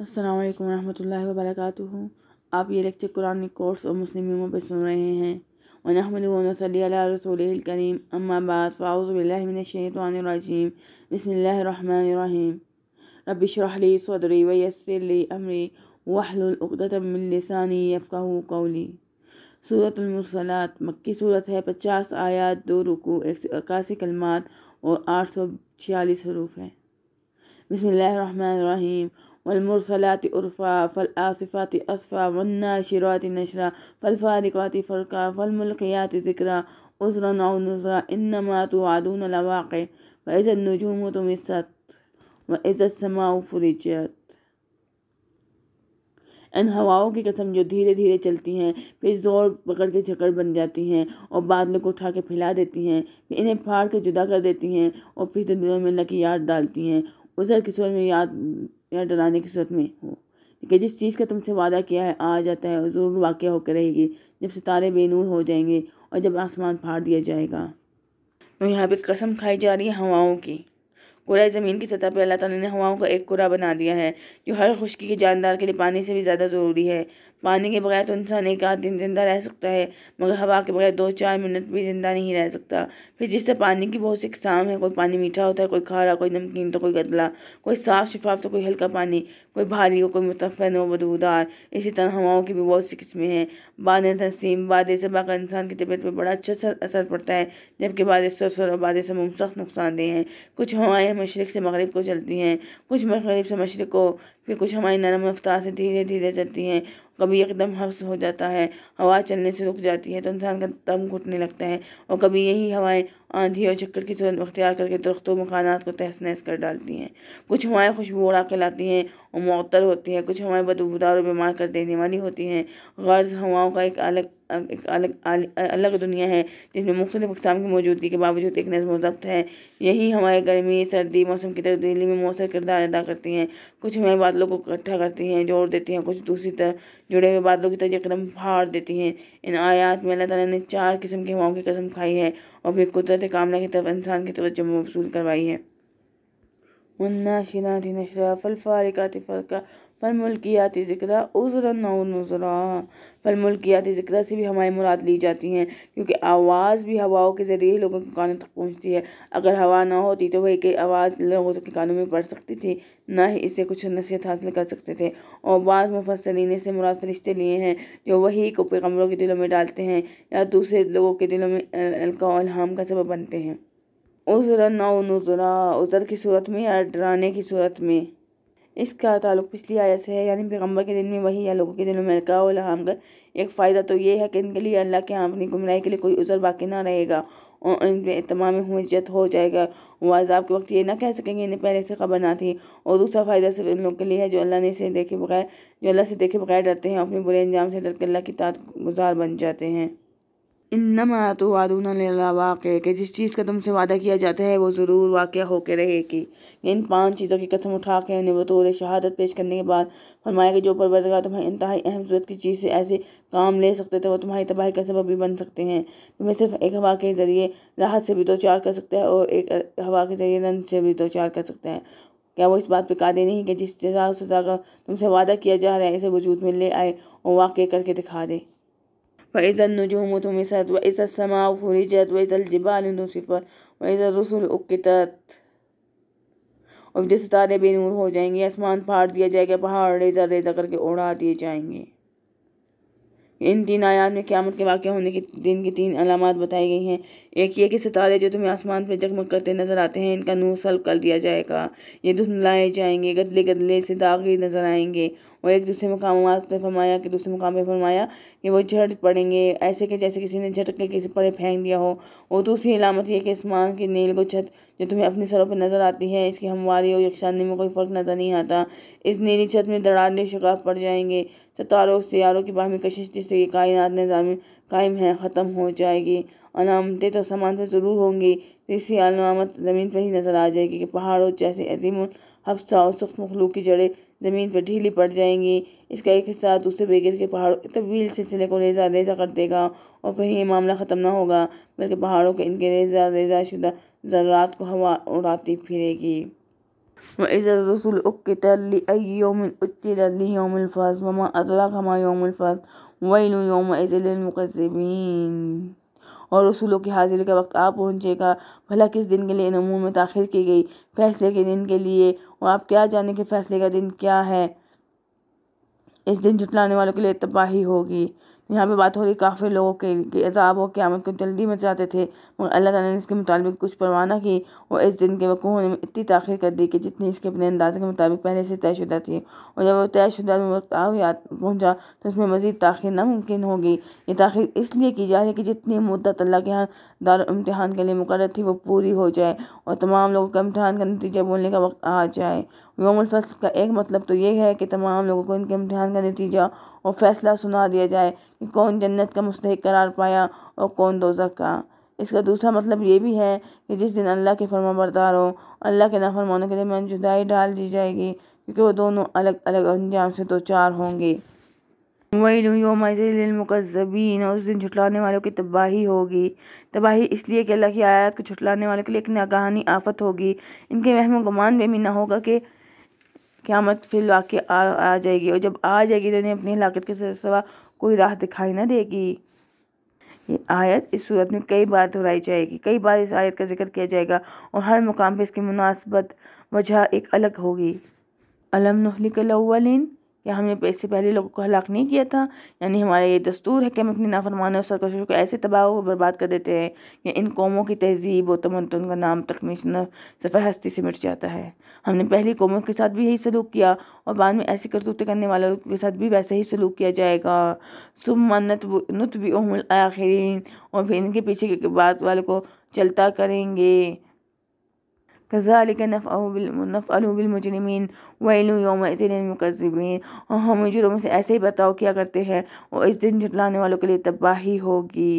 असलकम वरहमल वर्क आप ये लेक्चर कुरानी कोर्स और मुस्लिम पर सुन रहे हैं वनहमदसल करीम अम्माबाद फ़ाउज़बिल्लिनशैतवानरजीम बसमीम रबिशरली सदरी वैसली अमरी वाहलतमिलसानी कौली सूरतमसलात मक्की सूरत है पचास आयात दो रुकू एक सौ इक्यासी कलमात और आठ सौ छियालीस हरूफ हैं बसमीम والمرسلات عرفا فالآصفات أصفا والناشرات نشرا فالفارقات فرقا فالملقيات ذكرا عذرا أو نذرا إنما توعدون لواقع وإذا النجوم طمست وإذا السماء فرجت इन हवाओं की कसम जो धीरे धीरे चलती हैं फिर जोर पकड़ के चक्कर बन जाती हैं और बादलों को उठा के फैला देती हैं फिर इन्हें फाड़ के जुदा कर देती हैं और फिर दुनिया में लकीयार डालती हैं उजर किशोर में याद या डराने की सूरत में हो ठीक है जिस चीज़ का तुमसे वादा किया है आ जाता है ज़रूर वाक़ होकर रहेगी जब सितारे बेनूर हो जाएंगे और जब आसमान फाड़ दिया जाएगा तो यहाँ पे कसम खाई जा रही है हवाओं की कुरा ज़मीन की सतह पर अल्लाह ताला ने हवाओं का एक कुरा बना दिया है जो हर खुशकी के जानदार के लिए पानी से भी ज़्यादा ज़रूरी है पानी के बगैर तो इंसान एक आध दिन ज़िंदा रह सकता है मगर हवा के बगैर दो चार मिनट भी ज़िंदा नहीं रह सकता फिर जिस तरह पानी की बहुत सी इकसाम है कोई पानी मीठा होता है कोई खारा कोई नमकीन तो कोई गदला कोई साफ़ शफाफ तो कोई हल्का पानी कोई भारी हो कोई मुतफ़न हो बदबूदार इसी तरह हवाओं की भी बहुत सी किस्में हैं बाद तसीम बाद सबा का इंसान की तबीयत पर बड़ा अच्छा असर पड़ता है जबकि बाद सर और बाद समूम सख्त नुकसानदेह हैं कुछ हवाएँ मशरक़ से मगरब को चलती हैं कुछ मगरब से मशरक़ को फिर कुछ हमारी नरम रफ्तार से धीरे धीरे चलती हैं कभी एकदम हफ्स हो जाता है हवा चलने से रुक जाती है तो इंसान का दम घुटने लगता है और कभी यही हवाएं आंधी और चक्कर की सूरत अख्तियार करके दरख्तों मकाना को तहस नहस कर डालती हैं कुछ हवाएँ खुशबू उड़ा कर लाती हैं और मअतर होती हैं कुछ हवाएँ बदबूदार और बीमार कर देने वाली होती हैं गर्ज हवाओं का एक अलग एक अलग अलग दुनिया है जिसमें मुख्तलिफ अकसाम की मौजूदगी के बावजूद एक नज़म ज़ब्त है यही हमारे गर्मी सर्दी मौसम की तब्दीली में मौसर किरदार अदा करती हैं कुछ हमारे बादलों को इकट्ठा करती हैं जोड़ देती हैं कुछ दूसरी तरह जुड़े हुए बादलों की तरह कदम फाड़ देती हैं इन आयात में अल्लाह ताला ने चार किस्म की हवाओं की कसम खाई है और फिर कुदरत कामला की तरफ इंसान की तवज्जो मबसूल करवाई है मुन्ना शिनाती नशरा फ़लफ़ारिकात फ़रका फलमुल्कियाती ज़िक्र उज़र और नज़रा फलमुल्कियाती ज़िक्र से भी हमारी मुराद ली जाती हैं क्योंकि आवाज़ भी हवाओं के ज़रिए लोगों के कानों तक पहुँचती है अगर हवा ना होती तो वह एक आवाज़ लोगों के कानों में पड़ सकती थी ना ही इससे कुछ नसीहत हासिल कर सकते थे और बाद मुफसरीन से मुराद फरिश्ते लिए हैं जो वही को पैगम्बरों के दिलों में डालते हैं या दूसरे लोगों के दिलों में अलका इल्हाम का सबब बनते हैं उज़रा नौ नज़रा उज़र की सूरत में या डराने की सूरत में इसका ताल्लुक पिछली आयत से है यानी पैगम्बर के दिन में वही या लोगों के दिनों में अलका और लहम कर एक फ़ायदा तो ये है कि इनके लिए अल्लाह के यहाँ अपनी गुमराही के लिए कोई उज़र बाकी ना रहेगा और इन पर तमाम हजत हो जाएगा वो अजाब के वक्त ये ना कह सकेंगे इन्हें पहले से खबर ना थी और दूसरा फ़ायदा सिर्फ इन लोगों के लिए है जो अल्लाह ने इसे देखे बगैर जो अल्लाह से देखे बगैर डरते हैं अपने बुरे अंजाम से डर के अल्लाह की तात गुजार बन जाते हैं इन्नमा तो वादू वाक़ कि जिस चीज़ का तुमसे वादा किया जाता है वो ज़रूर वाक़ होकर रहेगी इन पांच चीज़ों की कसम उठा के उन्हें बतौर शहादत पेश करने के बाद फरमाया कि जो परवरदगा तुम्हें इंतहाई अहम सूरत की चीज़ से ऐसे काम ले सकते थे वो तुम्हारी तबाही का सबब भी बन सकते हैं तुम्हें सिर्फ एक हवा के ज़रिए राहत से भी दो तो चार कर सकते हैं और एक हवा के ज़रिए रन से भी दो तो चार कर सकता है क्या वो इस बात पर कादे नहीं कि जिस सजा सजा का तुमसे वादा किया जा रहा है इसे वजूद में ले आए और वाक़ करके दिखा दे वैज़ा नजूम तुमसत वैज़ा समा फुरजत वैज़ा जबाल नसीफत वैज़ा रसुल उकतत और जब सितारे बेनूर हो जाएंगे आसमान फाड़ दिया जाएगा पहाड़ रेजा रेजा करके उड़ा दिए जाएंगे इन तीन आयात में क़्यामत के वाक़ होने के दिन की तीन अलामत बताई गई हैं एक ये कि सितारे जो तुम्हें आसमान पर जगमग करते नज़र आते हैं इनका नूर सल्ब कर दिया जाएगा ये धुंधलाए जाएंगे गदले गदले से दागे नज़र आएंगे और एक दूसरे मुकाम पर फरमाया कि दूसरे मुकाम पर फरमाया कि वो झट पड़ेंगे ऐसे कि जैसे किसी ने झटके किसी पर फेंक दिया हो और दूसरी अलामत यह कि आसमान की नील को छत जो तुम्हें अपने सरों पर नज़र आती है इसकी हमवारी और यकशानी में कोई फ़र्क नज़र नहीं आता इस नीली छत में दरारे शिकार पड़ जाएंगे सतारों सियारों की बाहमी कशिश जिससे कि कायनात निज़ाम कायम है ख़त्म हो जाएगी अनामतें तो सामान पर ज़रूर होंगी तीसरी अलामत ज़मीन पर ही नज़र आ जाएगी कि पहाड़ों जैसे अजीम हफ्सा और सख्त मखलूक की जड़ें ज़मीन पर ढीली पड़ जाएंगी इसका एक हिस्सा दूसरे बेगिर के पहाड़ों तवील तो सिलसिले को रेजा रेजा कर देगा और फिर ये मामला ख़त्म ना होगा बल्कि पहाड़ों के इनके रेजा रेजा शुदा ज़रात को हवा उड़ाती फिरेगी وإذا الرسل أقتت لأي يوم أجلت ليوم الفصل وما أدراك ما يوم الفصل वही यौमज़ मुकसबिन और रसूलों की हाजिरी का वक्त आ पहुँचेगा भला किस दिन के लिए इन में तखिर की गई फैसले के दिन के लिए और आप क्या जाने कि फैसले का दिन क्या है इस दिन जुटलाने वालों के लिए तबाही होगी यहाँ पे बात हो रही काफ़ी लोगों के अजाब और क्यामत को जल्दी मचाते थे और अल्लाह ताला ने इसके मुताबिक कुछ परवाना की और इस दिन के वक़ू ने इतनी ताखिर कर दी कि जितनी इसके अपने अंदाजे के मुताबिक पहले से तयशुदा थी और जब वो तयशुदा वक्त आ याद पहुँचा तो उसमें मज़ीद ताखिर नामुमकिन होगी ये ताखिर इसलिए की जा रही कि जितनी मुद्दत अल्लाह के यहाँ दारम्तहान के लिए मुकर थी वो पूरी हो जाए और तमाम लोगों का इम्तहान का नतीजा बोलने का वक्त आ जाए योमुलफसल का एक मतलब तो ये है कि तमाम लोगों को इनके इम्तहान का नतीजा और फैसला सुना दिया जाए कि कौन जन्नत का मुस्तक करार पाया और कौन दोजक का इसका दूसरा मतलब ये भी है कि जिस दिन अल्लाह के फर्मा बरदार हो अल्लाह के नाफरमानों के दरमियान जुदाई डाल दी जाएगी क्योंकि वह दोनों अलग अलग अंजाम से दो चार होंगे वही लुयोमज़बीन और उस दिन झुटलाने वालों की तबाही होगी तबाही इसलिए कि अल्लाह की आयत को झुटलाने वालों के लिए एक नागहानी आफत होगी इनके वहम गुमान में भी ना होगा कि क़्यामत फिर वाक़ आ, आ जाएगी और जब आ जाएगी तो इन्हें अपनी हिलात के सिवा कोई राह दिखाई ना देगी ये आयत इस सूरत में कई बार दोहराई जाएगी कई बार इस आयत का जिक्र किया जाएगा और हर मुकाम पर इसकी मुनासबत वजह एक अलग होगी अलम नहलिकलवलिन कि हमने इससे पहले लोगों को हलाक नहीं किया था यानी हमारा ये दस्तूर है कि हम अपनी नाफरमान और सरकशों को ऐसे तबाह व बर्बाद कर देते हैं कि इन कौमों की तहजीब व तमदन का नाम तकमीशन सफ़र हस्ती से मिट जाता है हमने पहली कौमों के साथ भी यही सलूक किया और बाद में ऐसी करतूतें करने वालों के साथ भी वैसा ही सलूक किया जाएगा सुमनत भी आखिरी और फिर इनके पीछे के बाद वालों को चलता करेंगे कज़ालिक नफ़ल बिलमुजरमिन वैल योम मुकजबिन और हम मुजरमों से ऐसे ही बर्ताव किया करते हैं और इस दिन जुटलाने वालों के लिए तबाही होगी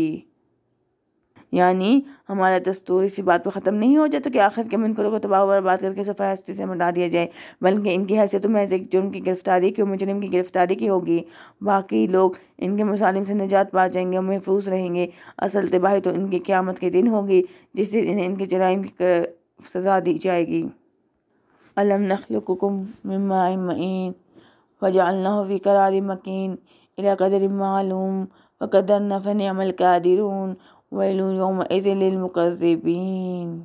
यानी हमारा दस्तूर इसी बात पर ख़त्म नहीं हो जाए तो कि आखिर के मुनकरों को तबाह बर्बाद करके सफ़ा हस्ती से मिटा दिया जाए बल्कि इनकी हैसियत तो महज एक जुर्म की गिरफ्तारी की मुजरम की गिरफ्तारी की होगी बाकी लोग इनके मुसालिम से निजात पा जाएंगे और महफूज रहेंगे असल तबाही तो इनकी क़्यामत के दिन होगी जिस दिन इन्हें इनके जराइम की सज़ा दी जाएगी अलम नखलकुम ममाइन वजालना करार मकीन इला कदर मालूम व कदर नफ़न अमल कादिरून वैलूम ऐज़िलमकज़बिन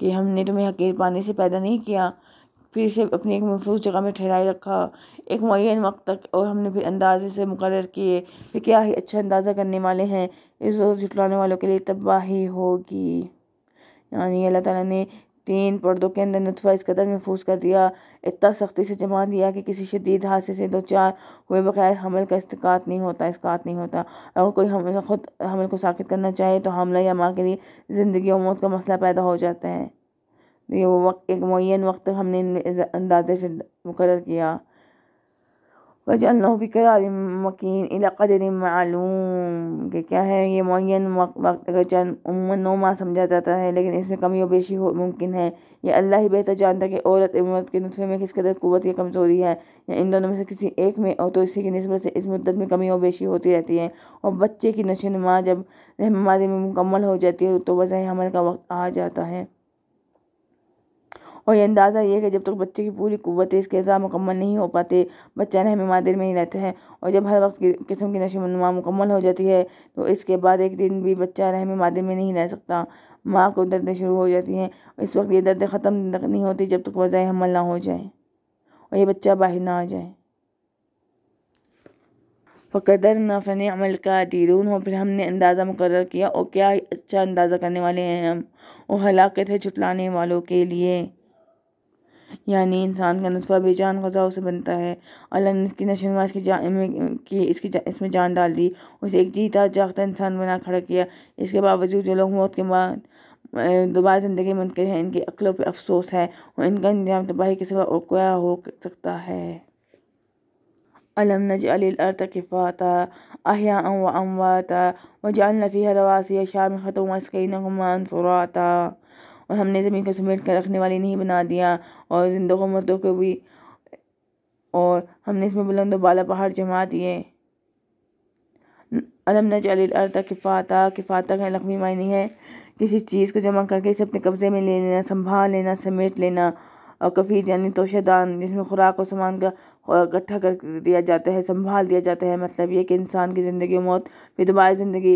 कि हमने तुम्हें हकीर पानी से पैदा नहीं किया फिर से अपनी एक महफूज जगह में ठहराए रखा एक मुन वक्त तक और हमने फिर अंदाजे से मुकर किए फिर क्या ही अच्छा अंदाज़ा करने वाले हैं इस रोज़ जुटलाने वालों के लिए तबाही होगी यानी अल्लाह ताला ने तीन पर्दों के अंदर नतफ़ा इस कदर महफूज कर दिया इतना सख्ती से जमा दिया कि किसी शदीद हादसे से दो चार हुए बगैर हमल का इस्तात नहीं होता इसकात नहीं होता अगर कोई हमल खुद हमल को साकित करना चाहे तो हमला या माँ के लिए ज़िंदगी और मौत का मसला पैदा हो जाता है ये वो वक्त एक मुन वक्त हमने अंदाजे से मुकर किया वजह फ़ी करारिम मकीन इला मालूम कि क्या है ये मुन वक्त अगर चंद उमूमा नौ माह समझा जाता है लेकिन इसमें कमी और बेशी हो मुमकिन है यह अल्लाह ही बेहतर जानता है कि औरत मर्द के नुस्खे में किस कदर कुत या कमज़ोरी है या इन दोनों में से किसी एक में और तो इसी की नस्बत से इस मदत में कमी और बेशी होती रहती है और बच्चे की नशो नमा जब रहमारी में मुकम्मल हो जाती है तो वजह हमल का वक्त आ जाता है और ये अंदाज़ा ये है जब तक बच्चे की पूरी क़वत इसके अज़ा मुकम्मल नहीं हो पाते बच्चा रहम मादिर में ही रहता है और जब हर वक्त किस्म की नशे नुमा मुकम्मल हो जाती है तो इसके बाद एक दिन भी बच्चा रहम मादिर में नहीं रह सकता माँ को दर्दें शुरू हो जाती हैं इस वक्त ये दर्द ख़त्म नहीं होती जब तक वज़ाएँ हमल ना हो जाए और ये बच्चा बाहर ना आ जाए फ़कदर नफन अमल का दीरून हो फिर हमने अंदाज़ा मुकर किया और क्या अच्छा अंदाज़ा करने वाले हैं हम और हलाकत है छुटलाने वालों के लिए यानी इंसान का नतवा बेजान गज़ा उसे बनता है अल्लाह ने इसकी नशोनुमा इसकी जान की इसकी जा, इसमें जान डाल दी उसे एक जीता जागता इंसान बना खड़ा किया इसके बावजूद जो लोग मौत के बाद दोबारा ज़िंदगी मुनकर है इनकी अक्लों पर अफसोस है और इनका इंजाम तबाही के सिवा और क्या हो सकता है अलम नजअलर्त किफ़ाता अहिया व अमवाता व जान फ़ीहा रवासी शाम ख़तुम फ़ुराता और हमने ज़मीन को समेट कर रखने वाली नहीं बना दिया और ज़िंदों को मुर्दों को भी और हमने इसमें बुलंद बाला पहाड़ जमा दिए अलम न किफ़ाता किफ़ाता का लकमी मायने है किसी चीज़ को जमा करके इसे अपने कब्ज़े में ले लेना संभाल लेना समेट लेना और कफ़ीर यानी तोशेदान जिसमें खुराक और सामान का इकट्ठा कर दिया जाता है संभाल दिया जाता है मतलब ये कि इंसान की ज़िंदगी मौत भी दोबारा ज़िंदगी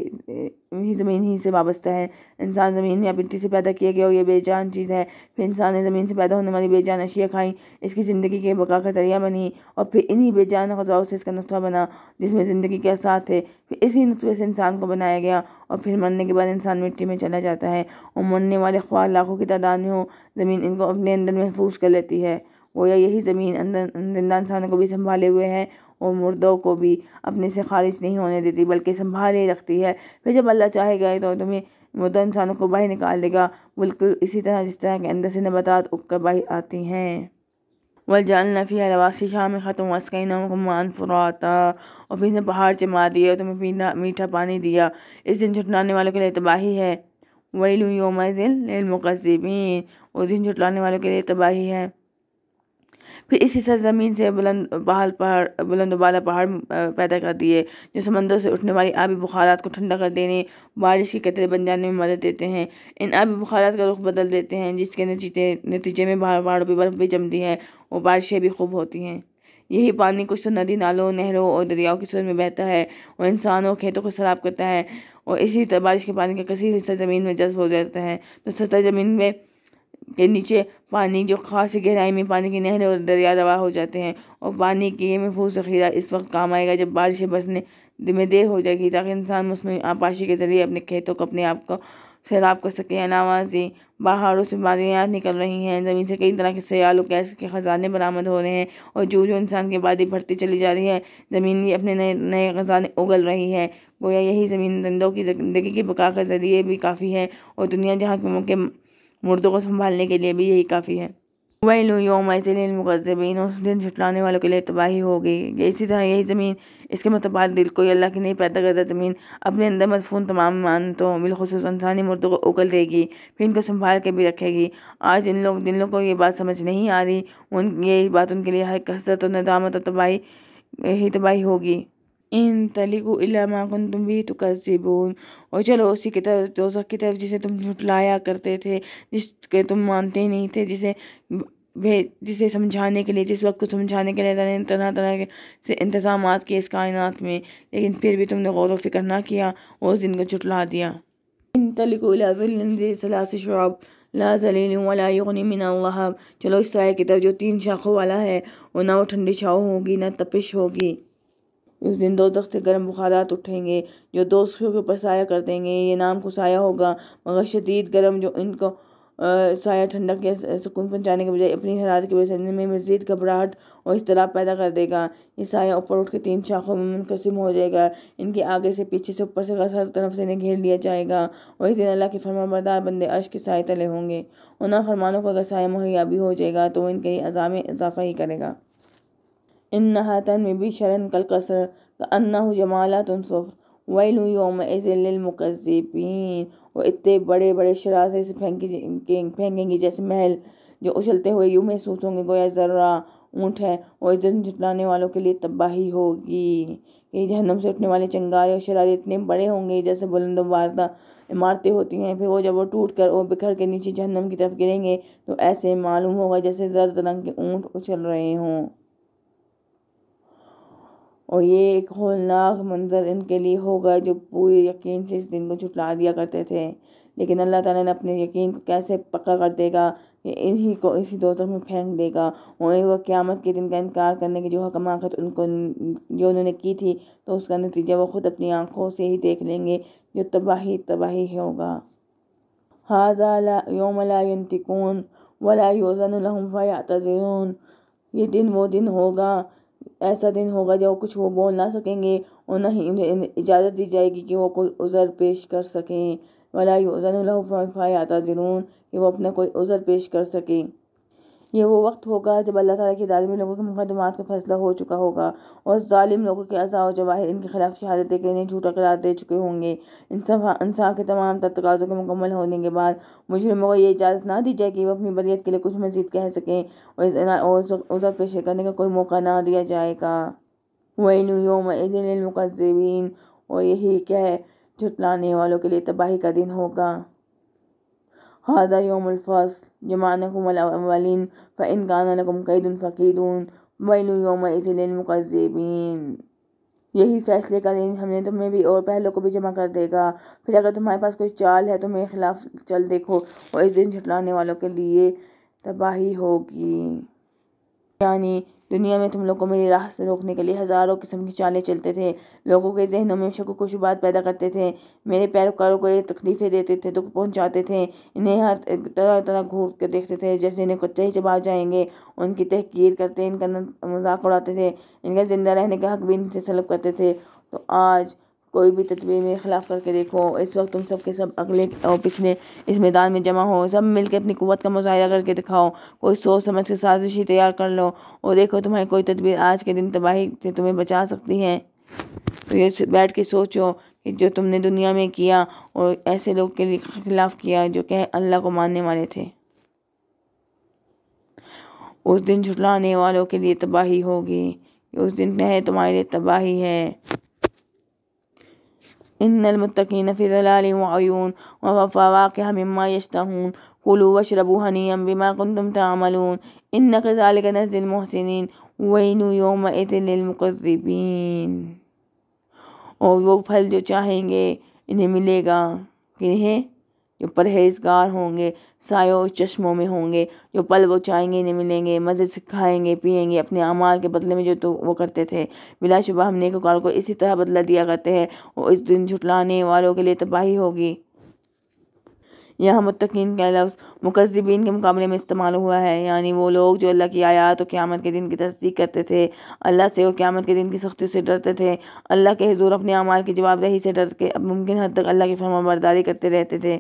ही ज़मीन ही से वाबस्ता है इंसान ज़मीन या मिट्टी से पैदा किया गया और ये बेजान चीज़ है फिर इंसान ने ज़मीन से पैदा होने वाली बेजान अशिया खाई इसकी ज़िंदगी के बका का जरिया बनी और फिर इन्हीं बेजान ग़ज़ाओं से इसका नुस्खा बना जिसमें ज़िंदगी के साथ थे फिर इसी नुस्खे से इंसान को बनाया गया और फिर मरने के बाद इंसान मिट्टी में चला जाता है और मरने वाले अखबार लाखों की तादाद में हो ज़मीन इनको अपने अंदर महफूज कर लेती है गोया यही ज़मीन जिंदा इंसानों को भी संभाले हुए है और मुर्दों को भी अपने से खारिज नहीं होने देती बल्कि संभाले रखती है फिर जब अल्लाह चाहेगा तो तुम्हें मुर्दा इंसानों को बाहर निकाल देगा बिल्कुल इसी तरह जिस तरह के अंदर से नबात उग कर बाहर आती हैं वलजान नफ़िया रवासी में ख़त्म वस्कई मान फुराता और फिर इसने पहाड़ चमा दिया तुम्हें पीना मीठा पानी दिया इस दिन छुटलाने वालों के लिए तबाही है वही लू योम दिल मुकस्बीन उस दिन छुटलाने वालों के लिए तबाही है फिर इसी सरजमीन से बुलंद बहाल पहाड़ बुलंद वाला पहाड़ पैदा कर दिए जो समंदर से उठने वाली आबी बुखारात को ठंडा कर देने बारिश के कतरे बन जाने में मदद देते हैं इन आबी बुखारात का रुख बदल देते हैं जिसके नतीजे नतीजे में पहाड़ों पर बर्फ़ भी जमती है और बारिशें भी खूब होती हैं यही पानी कुछ तो नदी नालों नहरों और दरियाओं की सूरत में बहता है और इंसानों खेतों को शराब करता है और इसी तरह बारिश के पानी का कसी हिस्सा ज़मीन में जज्ब हो जाता है तो सतह ज़मीन में के नीचे पानी जो खास गहराई में पानी की नहरें और दरिया रवा हो जाते हैं और पानी के महफूज जखीरा इस वक्त काम आएगा जब बारिश बरसने में देर हो जाएगी ताकि इंसान मौसमी आपाशी के ज़रिए अपने खेतों को अपने आप को सैलाब कर सके अनावाजी पहाड़ों बाहरों से बादलियाँ निकल रही हैं ज़मीन से कई तरह के सयाल और गैस के ख़जाने बरामद हो रहे हैं और जो जो इंसान की आबादी बढ़ती चली जा रही है ज़मीन भी अपने नए नए ख़जाने उगल रही है गोया यही ज़मीन दंदों की ज़िंदगी की बका का ज़रिए भी काफ़ी है और दुनिया जहाँ के मौके मुर्दों को संभालने के लिए भी यही काफ़ी है वही योम मुकजबिन उस दिन झुटलाने वालों के लिए तबाही हो गई इसी तरह यही ज़मीन इसके मतबाद दिल को अल्लाह की नहीं पैदा करता ज़मीन अपने अंदर मदफून तमाम मानतों बिलखसूस इंसानी मुर्दों को उगल देगी फिर इनको संभाल के भी रखेगी आज इन लोग जिन लोगों को ये बात समझ नहीं आ रही उन ये बात उनके लिए हर कसरत और नदामत और तबाही यही तबाही होगी इन तलीकु इलामाकुन तुम भी तो कसीबून और चलो उसी की तरफ की तरफ जिसे तुम झुटलाया करते थे जिसके तुम मानते नहीं थे जिसे भेज जिसे समझाने के लिए जिस वक्त को समझाने के लिए तरह तरह तरह के से इंतजाम किए इस कायनात में लेकिन फिर भी तुमने गौर फिक्र ना किया और उस दिन को झुटला दिया इन तलिको शराब ला जलील चलो इस तरह की तरफ जो तीन शाखों वाला है वो ना वो ठंडी छाव होगी ना तपिश होगी उस दिन दो दख्त से गर्म बुखारात उठेंगे जो दोजखियों के ऊपर साया कर देंगे ये नाम को साया होगा मगर शदीद गर्म जो इनको साया ठंडक के सुकून पहुँचाने के बजाय अपनी हरात की वजह से इनमें मजीद घबराहट और इजतलाब पैदा कर देगा ये साया ऊपर उठ के तीन शाखों में मुनकसम हो जाएगा इनके आगे से पीछे से ऊपर से हर तरफ से इन्हें घेर लिया जाएगा और इस दिन अल्लाह के फरमाबरदार बंदे अर्श के साय तले होंगे उन फरमानों को अगर साया मुहैया भी हो जाएगा तो इनके अजाम इजाफा ही करेगा إنها تنمي अन्ना كالقصر जमाला तुम صفر वही लू योम मुकजबिन और इतने बड़े बड़े शरारते से फेंकी फेंकेंगे जैसे महल जो उछलते हुए यूँ महसूस होंगे गोया ज़र्रा ऊँट है और इस दिन जुटाने वालों के लिए तबाही होगी ये जहनम से उठने वाले चंगारे और शरारे इतने बड़े होंगे जैसे बुलंद वारदा इमारतें होती हैं फिर वो जब वो टूट कर और बिखर के नीचे जहनम की तरफ गिरेंगे तो ऐसे मालूम होगा जैसे जर्द रंग के ऊँट उछल रहे हों और ये एक होलनाक मंजर इनके लिए होगा जो पूरे यकीन से इस दिन को झुटला दिया करते थे लेकिन अल्लाह ताला ने अपने यकीन को कैसे पक्का कर देगा इन्हीं को इसी दोजख में फेंक देगा और वह क़्यामत के दिन का इनकार करने की जो हकमाकत उनको जो उन्होंने की थी तो उसका नतीजा वो ख़ुद अपनी आँखों से ही देख लेंगे जो तबाही तबाही होगा हाजा ला वला योजन लहम ये दिन वो दिन होगा ऐसा दिन होगा जब कुछ वो बोल ना सकेंगे और ना ही उन्हें इजाज़त दी जाएगी कि वो कोई उज़र पेश कर सकें वाला यूज़न फायता जनून कि वो अपना कोई उज़र पेश कर सकें ये वो वक्त होगा जब अल्लाह ताला के दालमी लोगों के मुकदमात का फैसला हो चुका होगा और ालिम लोगों के अज़ा और जवाहिर इनके खिलाफ शहादत के इन्हें झूठा करार दे चुके होंगे इंसाफ के तमाम तकाज़ों के मुकम्मल होने के बाद मुजरमों को ये इजाज़त ना दी जाए कि वह अपनी बरीत के लिए कुछ मजीद कह सकें और उजर पेश करने का कोई मौका ना दिया जाएगा वही न्यूम दिन और यही क्या है झुटलाने वालों के लिए तबाही का दिन होगा هذا يوم الفصل جمعناكم الأولين فإن كان لكم كيد فكيدون वैल यौमज मुकज़िबीन यही फैसले का दिन हमने तुम्हें भी और पहलों को भी जमा कर देगा फिर अगर तुम्हारे पास कोई चाल है तो मेरे खिलाफ चल देखो और इस दिन झुटलाने वालों के लिए तबाही होगी यानी दुनिया में तुम लोग को मेरी राह से रोकने के लिए हज़ारों किस्म की चालें चलते थे लोगों के जहनों में शक को शुबात पैदा करते थे मेरे पैरोकारों को ये तकलीफ़ें देते थे दुख पहुंचाते थे इन्हें हर तरह तरह घूर कर देखते थे जैसे इन्हें कुत्ते ही चबा जाएंगे उनकी तहकीर करते इनका मजाक उड़ाते थे इनका ज़िंदा रहने का हक भी इनसे सलब करते थे तो आज कोई भी तदबीर में खिलाफ करके देखो इस वक्त तुम सब के सब अगले और पिछले इस मैदान में जमा हो सब मिलकर अपनी कुत का मुजाहरा करके दिखाओ कोई सोच समझ के ही तैयार कर लो और देखो तुम्हारी कोई तदबीर आज के दिन तबाही से तुम्हें बचा सकती है तो ये बैठ के सोचो कि जो तुमने दुनिया में किया और ऐसे लोग के खिलाफ किया जो कि अल्लाह को मानने वाले थे उस दिन झुटलाने वालों के लिए तबाही होगी उस दिन नहीं तुम्हारे लिए तबाही है إن المتقين في ظلال وعيون وفواكه مما يشتهون كلوا واشربوا هنيئا بما كنتم تعملون إن كذلك نزل المحسنين ويل يومئذ للمكذبين جو چاہیں گے انہیں ملے گا کہ किन्हें जो परहेजगार होंगे सायो चश्मों में होंगे जो पल वो चाहेंगे नहीं मिलेंगे मज़े से खाएंगे पियेंगे अपने अमाल के बदले में जो तो वो करते थे बिलाशुबा हम नेकोकार को इसी तरह बदला दिया करते हैं और इस दिन झुटलाने वालों के लिए तबाही होगी यहाँ मतकिन का लफ्ज़ मुकजबिन के मुकाबले में इस्तेमाल हुआ है यानी वो लोग जो अल्लाह की आयात और क़्यामत के दिन की तस्दीक करते थे अल्लाह से और क़्यामत के दिन की सख्ती से डरते थे अल्लाह के हजूर अपने अमाल की जवाबदही से डर के अब मुमकिन हद तक अल्लाह की फर्माबरदारी करते रहते थे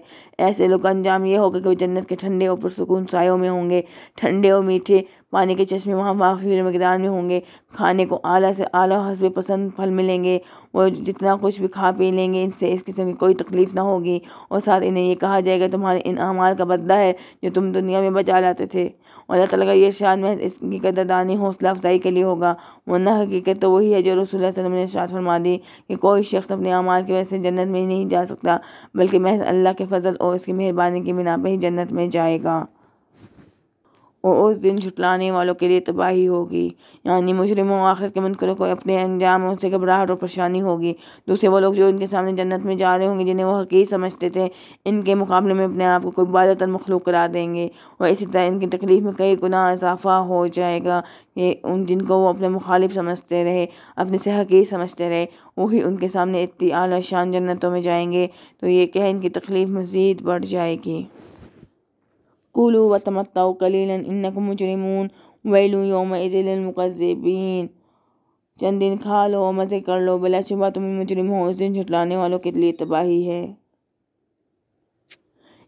ऐसे लोग का अंजाम ये होगा कि वो जन्नत के ठंडे और पुरसकून सायों में होंगे ठंडे और मीठे पानी के चश्मे वहाँ वाफी मकदार में होंगे खाने को आला से आला हसब पसंद फल मिलेंगे वो जितना कुछ भी खा पी लेंगे इनसे इस किस्म की कोई तकलीफ़ ना होगी और साथ इन्हें ये कहा जाएगा तुम्हारे इन अमाल का बदला है जो तुम दुनिया में बचा लाते थे और अल्लाह तला का ये शान में इसकी कदरदानी हौसला अफजाई के लिए होगा वरना हकीकत तो वही है जो रसूल वसलम ने शाद फरमा दी कि कोई शख्स अपने अमाल की वजह से जन्नत में ही नहीं जा सकता बल्कि महज अल्लाह के फजल और इसकी मेहरबानी की बिना पर ही जन्नत में जाएगा उस दिन झुटलाने वालों के लिए तबाही होगी यानी मुजरिमों आखिर के मुनकरों को अपने अंजाम से घबराहट और परेशानी होगी दूसरे वो लोग जो इनके सामने जन्नत में जा रहे होंगे जिन्हें वो हकीर समझते थे इनके मुकाबले में अपने आप को कोई बादतर मखलूक करा देंगे और इसी तरह इनकी तकलीफ में कई गुना इजाफा हो जाएगा ये उन जिनको वो अपने मुखालिफ समझते रहे अपने से हकीर समझते रहे वही उनके सामने इतनी आला शान जन्नतों में जाएंगे तो ये क्या इनकी तकलीफ़ मज़ीद बढ़ जाएगी كلوا وتمتعوا قليلا إنكم مجرمون ويل يومئذ للمكذبين लमुकज़बिन चंद दिन खा लो मज़े कर लो बला शुबा तुम मुजरिम हो उस दिन झुटलाने वालों के लिए तबाही है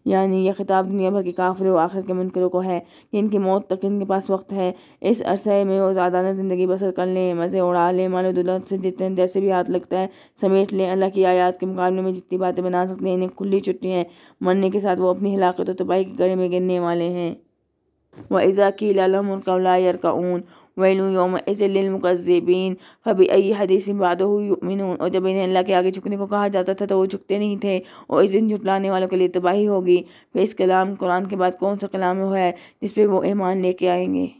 यानी यह खिताब दुनिया भर के काफिलों आखिर के मुनकरों को है कि इनकी मौत तक इनके पास वक्त है इस अरसे में वो ज्यादा ज़िंदगी बसर कर लें मज़े उड़ा लें मालो दौलत से जितने जैसे भी हाथ लगता है समेट लें अल्लाह की आयात के मुकाबले में जितनी बातें बना सकते हैं इन्हें खुली छुट्टी हैं मरने के साथ वो अपनी हिलाकत और तबाही के गड़े में गिरने वाले हैं व قيل لهم اركعوا لا يركعون वैल यौमज़ लमुकज़बिन अई हदीसी बादो मिन और जब इन्हें अल्लाह के आगे झुकने को कहा जाता था तो वो झुकते नहीं थे और इस दिन झुटलाने वालों के लिए तबाही होगी फिर इस कलाम कुरान के बाद कौन सा कलाम है जिस पर वो ईमान लेके आएंगे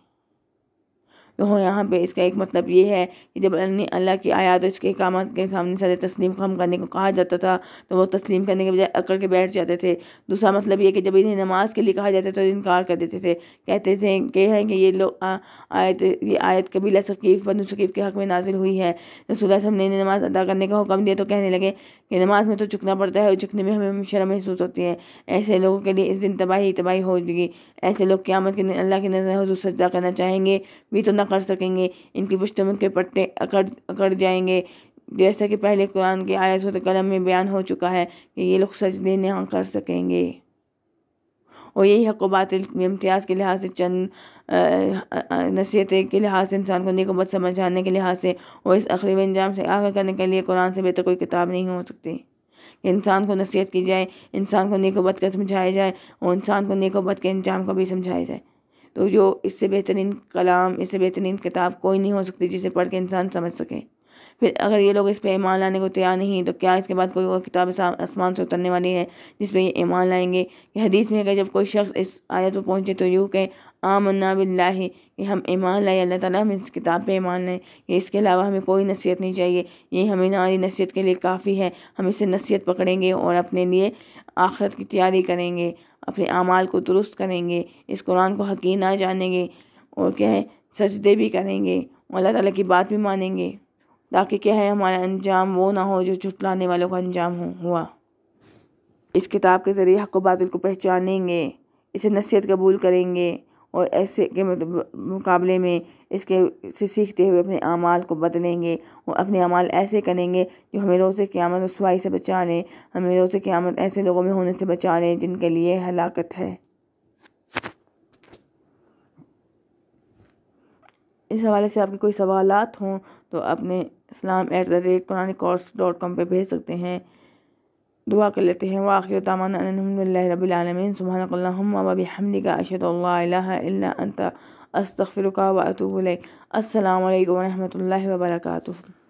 तो हाँ, यहाँ पे इसका एक मतलब ये है कि जब अल्लाह की आया तो इसके काम के सामने सारे तस्लीम कम करने को कहा जाता था तो वो तस्लीम करने के बजाय अकड़ के बैठ जाते थे दूसरा मतलब ये कि जब इन्हें नमाज के लिए कहा जाता था तो इनकार कर देते थे कहते थे कि है कि ये लोग आयत ये आयत कबीला शकीफ बनुशकीफ़ के हक़ में नाजिल हुई है रसूल ने इन्हें नमाज अदा करने का हुक्म दिया तो कहने लगे कि नमाज में तो चुकना पड़ता है और चुकने में हमें शर्म महसूस होती है ऐसे लोगों के लिए इस दिन तबाही तबाही होगी ऐसे लोग क्यामत के अल्लाह की नजर हजू सजदा करना चाहेंगे भी तो ना कर सकेंगे इनकी पुश्तम के पट्टे अकड़ अकड़ जाएंगे जैसा कि पहले कुरान के आयत कलम में बयान हो चुका है कि ये लोग सजदे ना कर सकेंगे और यही हक बातिल इम्तियाज़ के लिहाज से चंद नसीहतें के लिहाज से इंसान को नेकबद समझाने के लिहाज से और इस अखरीब अंजाम से आगा करने के लिए कुरान से बेहतर कोई किताब नहीं हो सकती कि इंसान को नसीहत की जाए इंसान को नेकबद का समझाया जाए और इंसान को नेकबद के अंजाम का भी समझाया जाए तो जो इससे बेहतरीन कलाम इससे बेहतरीन किताब कोई नहीं हो सकती जिसे पढ़ के इंसान समझ सके फिर अगर ये लोग इस पर ईमान लाने को तैयार नहीं तो क्या इसके बाद कोई और किताब आसमान से उतरने वाली है जिस पर ये ईमान लाएंगे कि हदीस में अगर जब कोई शख्स इस आयत पर पहुँचे तो यूँ कहें आमना बिल्ला ये हम ईमान लाए अल्लाह ताला हमें इस किताब पे ईमान लाए इसके अलावा हमें कोई नसीहत नहीं चाहिए ये हमें नारी नसीहत के लिए काफ़ी है हम इसे नसीहत पकड़ेंगे और अपने लिए आखरत की तैयारी करेंगे अपने अमाल को दुरुस्त करेंगे इस कुरान को ना जानेंगे और क्या है सजदे भी करेंगे और अल्लाह ताला की बात भी मानेंगे ताकि क्या है हमारा अंजाम वो ना हो जो झुटलाने वालों का अंजाम हो हुआ इस किताब के ज़रिए हक बातिल को पहचानेंगे इसे नसीहत कबूल करेंगे और ऐसे के मतलब मुकाबले में इसके से सीखते हुए अपने अमाल को बदलेंगे और अपने अमाल ऐसे करेंगे जो हमें रोज़ क़्यामत रसवाई से बचा लें हमें रोज़ क़्यामत ऐसे लोगों में होने से बचा लें जिनके लिए हलाकत है इस हवाले से आपके कोई सवाल हों तो अपने इस्लाम एट द रेट कुरानी कोर्स डॉट कॉम पर भेज सकते हैं दुआ कर लेते हैं वाखिर तमान रबालमीन सुबहानकल्लाबी अस्तफ़िर व अल्लाम वरहमल वर्का